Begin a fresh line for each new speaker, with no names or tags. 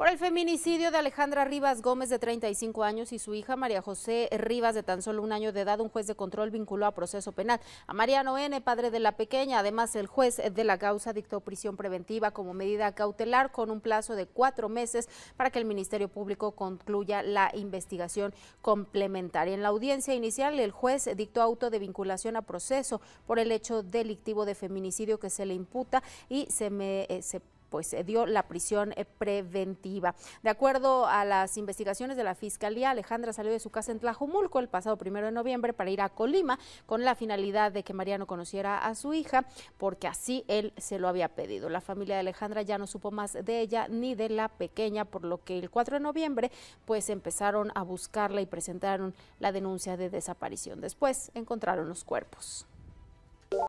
por el feminicidio de Alejandra Rivas Gómez de 35 años y su hija María José Rivas de tan solo un año de edad, un juez de control vinculó a proceso penal a Mariano N., padre de la pequeña. Además, el juez de la causa dictó prisión preventiva como medida cautelar con un plazo de cuatro meses para que el Ministerio Público concluya la investigación complementaria. En la audiencia inicial, el juez dictó auto de vinculación a proceso por el hecho delictivo de feminicidio que se le imputa y se me... Eh, pues se eh, dio la prisión eh, preventiva. De acuerdo a las investigaciones de la Fiscalía, Alejandra salió de su casa en Tlajumulco el pasado primero de noviembre para ir a Colima con la finalidad de que Mariano conociera a su hija, porque así él se lo había pedido. La familia de Alejandra ya no supo más de ella ni de la pequeña, por lo que el 4 de noviembre pues empezaron a buscarla y presentaron la denuncia de desaparición. Después encontraron los cuerpos.